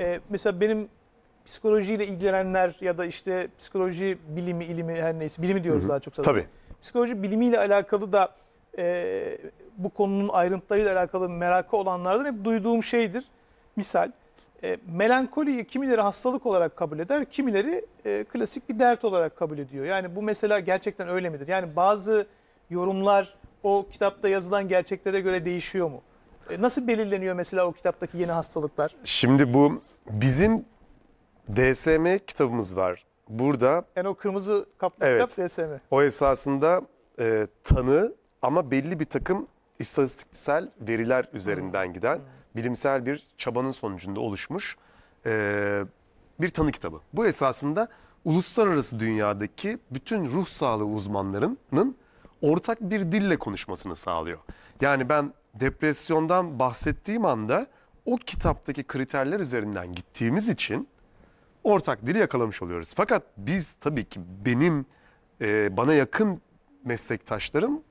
E, mesela benim psikolojiyle ilgilenenler ya da işte psikoloji bilimi, ilimi her neyse bilimi diyoruz Hı-hı. daha çok zaten. Tabii. Psikoloji bilimiyle alakalı da e, bu konunun ayrıntılarıyla alakalı merakı olanlardan hep duyduğum şeydir. Misal e, melankoliyi kimileri hastalık olarak kabul eder, kimileri e, klasik bir dert olarak kabul ediyor. Yani bu mesela gerçekten öyle midir? Yani bazı yorumlar o kitapta yazılan gerçeklere göre değişiyor mu? E, nasıl belirleniyor mesela o kitaptaki yeni hastalıklar? Şimdi bu bizim DSM kitabımız var. Burada yani o kırmızı kaplı evet, kitap DSM. O esasında e, tanı ama belli bir takım istatistiksel veriler üzerinden hmm. giden hmm. bilimsel bir çabanın sonucunda oluşmuş e, bir tanı kitabı. Bu esasında uluslararası dünyadaki bütün ruh sağlığı uzmanlarının ortak bir dille konuşmasını sağlıyor. Yani ben depresyondan bahsettiğim anda o kitaptaki kriterler üzerinden gittiğimiz için ortak dili yakalamış oluyoruz. Fakat biz tabii ki benim e, bana yakın meslektaşlarım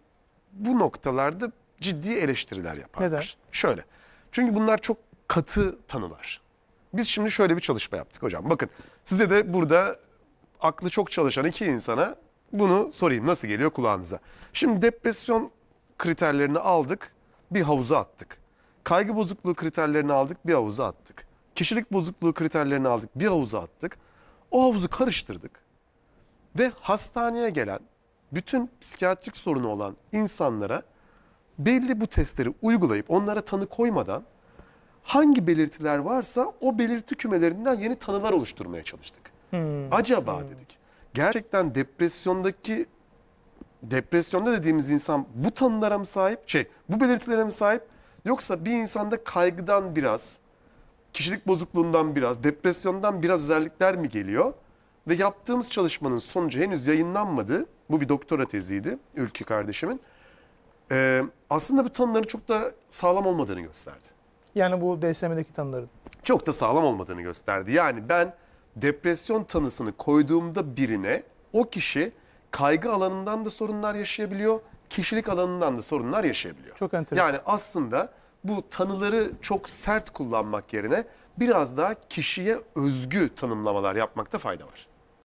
bu noktalarda ciddi eleştiriler yaparlar. Neden? Şöyle. Çünkü bunlar çok katı tanılar. Biz şimdi şöyle bir çalışma yaptık hocam. Bakın size de burada aklı çok çalışan iki insana bunu sorayım nasıl geliyor kulağınıza? Şimdi depresyon kriterlerini aldık bir havuza attık. Kaygı bozukluğu kriterlerini aldık bir havuza attık. Kişilik bozukluğu kriterlerini aldık bir havuza attık. O havuzu karıştırdık ve hastaneye gelen bütün psikiyatrik sorunu olan insanlara belli bu testleri uygulayıp onlara tanı koymadan hangi belirtiler varsa o belirti kümelerinden yeni tanılar oluşturmaya çalıştık. Hmm. Acaba hmm. dedik gerçekten depresyondaki depresyonda dediğimiz insan bu tanılara mı sahip? Şey, bu belirtilere mi sahip? Yoksa bir insanda kaygıdan biraz, kişilik bozukluğundan biraz, depresyondan biraz özellikler mi geliyor? Ve yaptığımız çalışmanın sonucu henüz yayınlanmadı. Bu bir doktora teziydi Ülkü kardeşimin. Ee, aslında bu tanıların çok da sağlam olmadığını gösterdi. Yani bu DSM'deki tanıların? Çok da sağlam olmadığını gösterdi. Yani ben depresyon tanısını koyduğumda birine o kişi kaygı alanından da sorunlar yaşayabiliyor, kişilik alanından da sorunlar yaşayabiliyor. Çok enteresan. Yani aslında bu tanıları çok sert kullanmak yerine biraz daha kişiye özgü tanımlamalar yapmakta fayda var.